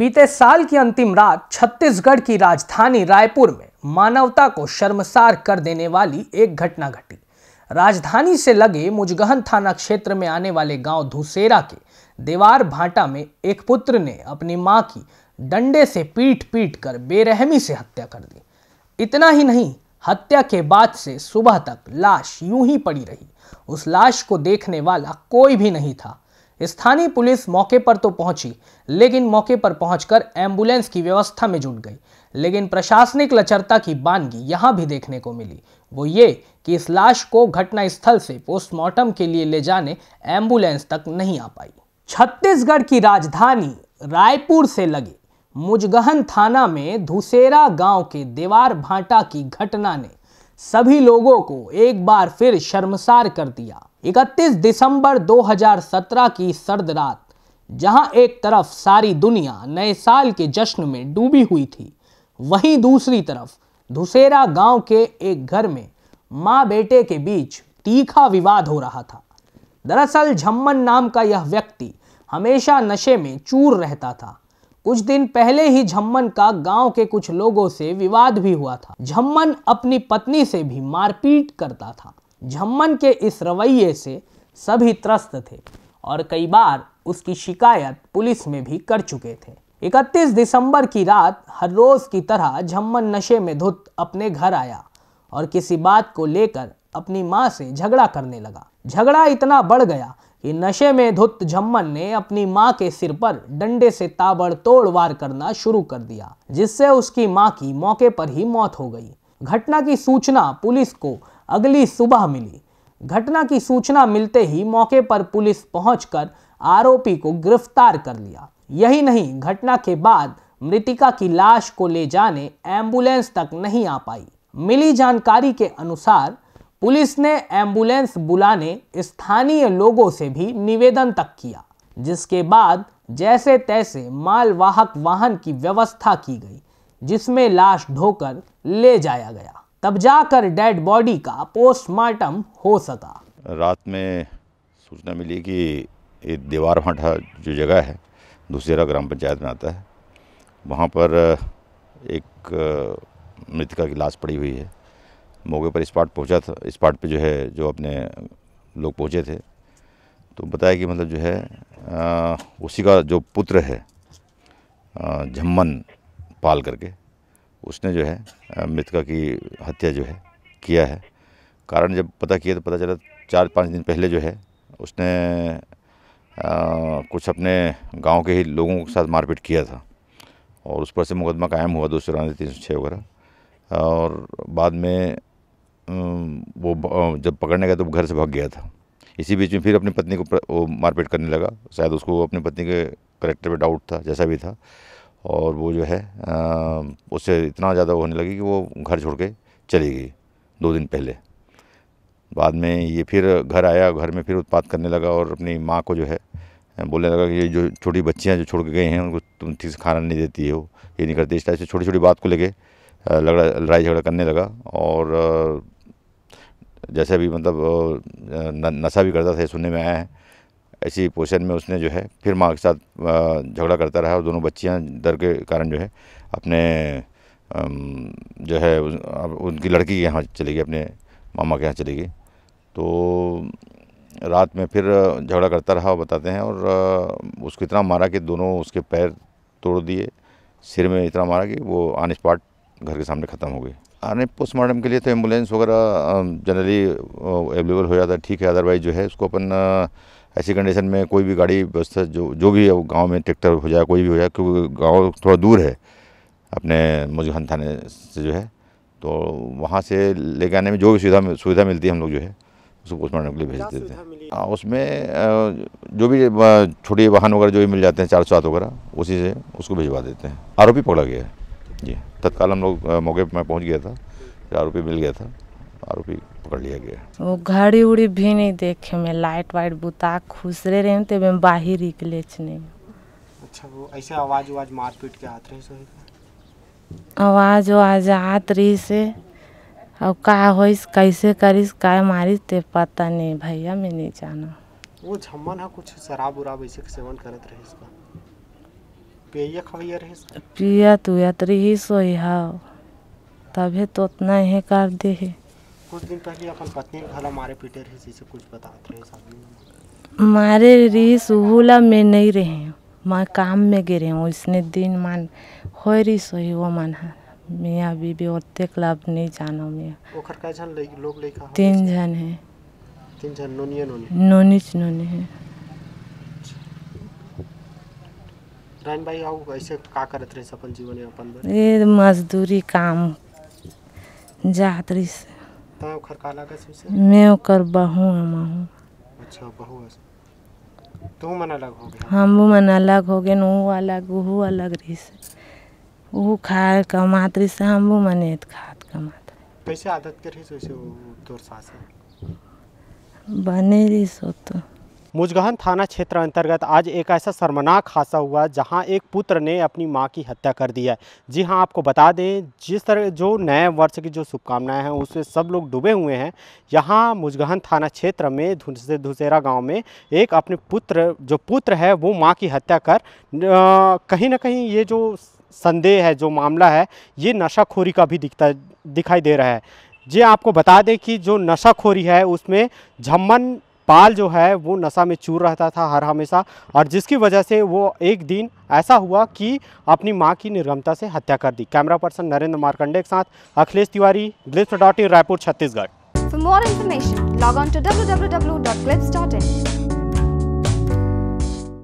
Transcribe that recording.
बीते साल की अंतिम रात छत्तीसगढ़ की राजधानी रायपुर में मानवता को शर्मसार कर देने वाली एक घटना घटी राजधानी से लगे मुजगहन थाना क्षेत्र में आने वाले गांव धुसेरा के देवार भाटा में एक पुत्र ने अपनी मां की डंडे से पीट पीट कर बेरहमी से हत्या कर दी इतना ही नहीं हत्या के बाद से सुबह तक लाश यूं ही पड़ी रही उस लाश को देखने वाला कोई भी नहीं था स्थानीय पुलिस मौके पर तो पहुंची लेकिन मौके पर पहुंचकर एम्बुलेंस की व्यवस्था में जुट गई लेकिन प्रशासनिक लचरता की बानगी यहां भी देखने को मिली वो ये कि इस लाश को घटनास्थल से पोस्टमार्टम के लिए ले जाने एम्बुलेंस तक नहीं आ पाई छत्तीसगढ़ की राजधानी रायपुर से लगे मुजगहन थाना में धुसेरा गांव के देवार भाटा की घटना ने सभी लोगों को एक बार फिर शर्मसार कर दिया इकतीस दिसंबर 2017 की सर्द रात जहां एक तरफ सारी दुनिया नए साल के जश्न में डूबी हुई थी वहीं दूसरी तरफ धुसेरा गांव के एक घर में माँ बेटे के बीच तीखा विवाद हो रहा था दरअसल झम्मन नाम का यह व्यक्ति हमेशा नशे में चूर रहता था कुछ दिन पहले ही झम्मन का गांव के कुछ लोगों से विवाद भी हुआ था झम्मन अपनी पत्नी से भी मारपीट करता था झम्मन के इस रवैये से सभी त्रस्त थे और कई बार उसकी शिकायत पुलिस में भी कर चुके थे 31 दिसंबर की रात हर रोज़ की तरह झम्मन नशे में धुत अपने घर आया और किसी बात को लेकर अपनी माँ से झगड़ा करने लगा झगड़ा इतना बढ़ गया कि नशे में धुत झम्मन ने अपनी माँ के सिर पर डंडे से ताबड़तोड़ वार करना शुरू कर दिया जिससे उसकी माँ की मौके पर ही मौत हो गई घटना की सूचना पुलिस को अगली सुबह मिली घटना की सूचना मिलते ही मौके पर पुलिस पहुंचकर आरोपी को गिरफ्तार कर लिया यही नहीं घटना के बाद मृतिका की लाश को ले जाने एम्बुलेंस तक नहीं आ पाई मिली जानकारी के अनुसार पुलिस ने एम्बुलेंस बुलाने स्थानीय लोगों से भी निवेदन तक किया जिसके बाद जैसे तैसे मालवाहक वाहन की व्यवस्था की गई जिसमें लाश ढोकर ले जाया गया तब जाकर डेड बॉडी का पोस्टमार्टम हो सका रात में सूचना मिली कि ये दीवार भाटा जो जगह है दूसरा ग्राम पंचायत में आता है वहाँ पर एक मृतका की लाश पड़ी हुई है मौके पर स्पाट पहुँचा था स्पाट पे जो है जो अपने लोग पहुँचे थे तो बताया कि मतलब जो है आ, उसी का जो पुत्र है झम्मन पाल करके उसने जो है मृतका की हत्या जो है किया है कारण जब पता किया तो पता चला चार पाँच दिन पहले जो है उसने आ, कुछ अपने गांव के ही लोगों के साथ मारपीट किया था और उस पर से मुकदमा कायम हुआ दो सौ चौरानवे तीन सौ छः वगैरह और बाद में वो जब पकड़ने गया तो घर से भाग गया था इसी बीच में फिर अपनी पत्नी को वो मारपीट करने लगा शायद उसको अपनी पत्नी के करेक्टर पे डाउट था जैसा भी था और वो जो है उससे इतना ज़्यादा होने लगी कि वो घर छोड़ के चली गई दो दिन पहले बाद में ये फिर घर आया घर में फिर उत्पात करने लगा और अपनी माँ को जो है बोलने लगा कि ये जो छोटी बच्चियाँ जो छोड़ के गए हैं उनको तुम ठीक से खाना नहीं देती हो ये नहीं करती इस टाइप से छोटी छोटी बात को लेके लड़ा लड़ाई झगड़ा करने लगा और जैसे भी मतलब नशा भी करता था सुनने में आया है ऐसी पोजिशन में उसने जो है फिर माँ के साथ झगड़ा करता रहा और दोनों बच्चियाँ डर के कारण जो है अपने जो है उनकी लड़की के यहाँ चली गई अपने मामा के यहाँ चली गई तो रात में फिर झगड़ा करता रहा बताते हैं और उसको इतना मारा कि दोनों उसके पैर तोड़ दिए सिर में इतना मारा कि वो आन स्पॉट घर के सामने ख़त्म हो गई आने पोस्टमार्टम के लिए तो एम्बुलेंस वगैरह जनरली अवेलेबल हो जाता है ठीक है अदरवाइज जो है उसको अपन ऐसी कंडीशन में कोई भी गाड़ी व्यवस्था जो जो भी गांव में ट्रैक्टर हो जाए कोई भी हो जाए क्योंकि गांव थोड़ा दूर है अपने मुजहन थाने से जो है तो वहाँ से लेके आने में जो भी सुविधा सुविधा मिलती है हम लोग जो है उसको पोस्टमार्टम के लिए भेज देते हैं हाँ, उसमें जो भी छोटे वाहन वगैरह जो भी मिल जाते हैं चार सात वगैरह उसी से उसको भिजवा देते हैं आरोपी पकड़ा गया है जी तत्काल हम लोग मौके पर मैं पहुँच गया था आरोपी मिल गया था आरोपी पकड़ लिया गया वो घड़ी उड़ी भी नहीं देखे मैं लाइट वाइट बुता खुसरे रहे ते मैं बाहर निकले छने अच्छा वो ऐसे आवाज आवाज मार पीट के आते रहे सो आवाज आवाज आत रही से और का होइस कैसे करिस का मारिस ते पता नहीं भैया मैं नहीं जाना वो झम्मन है कुछ शराब उराब ऐसे सेवन करते रहे इसका पिया खवैया रही पिया तू यात्री ही सोई हाँ तभी तो उतना ही कर दे है कुछ दिन पहले अपन पत्नी घला मारे पीटे रही जिसे कुछ बतात रहे मारे रही सुहुला में नहीं रहे मैं काम में गिरे हूँ इसने दिन मान हो रही सोई वो मान है हाँ। मियाँ बीबी औरते क्लब नहीं जानो मियाँ ओखर का जन लोग लेखा तीन जन है तीन जन नोनी नोनी नोनी नोनी है रान भाई आओ ऐसे का करत रहिस अपन जीवन ए मजदूरी काम जात रहिस त ओखर का से मैं ओकर बहू हम अच्छा बहू है तू मन अलग हो गए हम मन अलग हो गए अलग रहिस कमात रहिस हम मन एत खात कमात कैसे आदत वैसे तोर सास बने रहिस तो मुजगहन थाना क्षेत्र अंतर्गत आज एक ऐसा शर्मनाक हादसा हुआ जहां एक पुत्र ने अपनी मां की हत्या कर दी है जी हां आपको बता दें जिस तरह जो नए वर्ष की जो शुभकामनाएं हैं उसमें सब लोग डूबे हुए हैं यहां मुजगहन थाना क्षेत्र में धुसे धुसेरा गांव में एक अपने पुत्र जो पुत्र है वो माँ की हत्या कर कहीं ना कहीं ये जो संदेह है जो मामला है ये नशाखोरी का भी दिखता दिखाई दे रहा है जी आपको बता दें कि जो नशाखोरी है उसमें झम्मन पाल जो है वो नशा में चूर रहता था हर हमेशा और जिसकी वजह से वो एक दिन ऐसा हुआ कि अपनी माँ की निर्गमता से हत्या कर दी कैमरा पर्सन नरेंद्र मारकंडे के साथ अखिलेश तिवारी डॉट इन रायपुर छत्तीसगढ़